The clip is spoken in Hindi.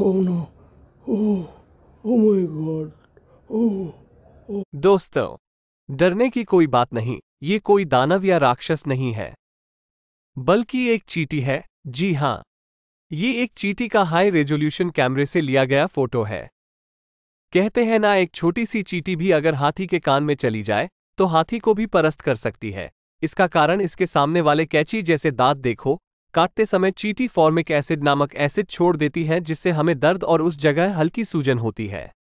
Oh no. Oh. Oh my God. Oh. oh. दोस्तों डरने की कोई बात नहीं ये कोई दानव या राक्षस नहीं है बल्कि एक चीटी है जी हाँ ये एक चीटी का हाई रेजोल्यूशन कैमरे से लिया गया फोटो है कहते हैं ना एक छोटी सी चीटी भी अगर हाथी के कान में चली जाए तो हाथी को भी परस्त कर सकती है इसका कारण इसके सामने वाले कैची जैसे दांत देखो काटते समय चीटी फॉर्मिक एसिड नामक एसिड छोड़ देती है जिससे हमें दर्द और उस जगह हल्की सूजन होती है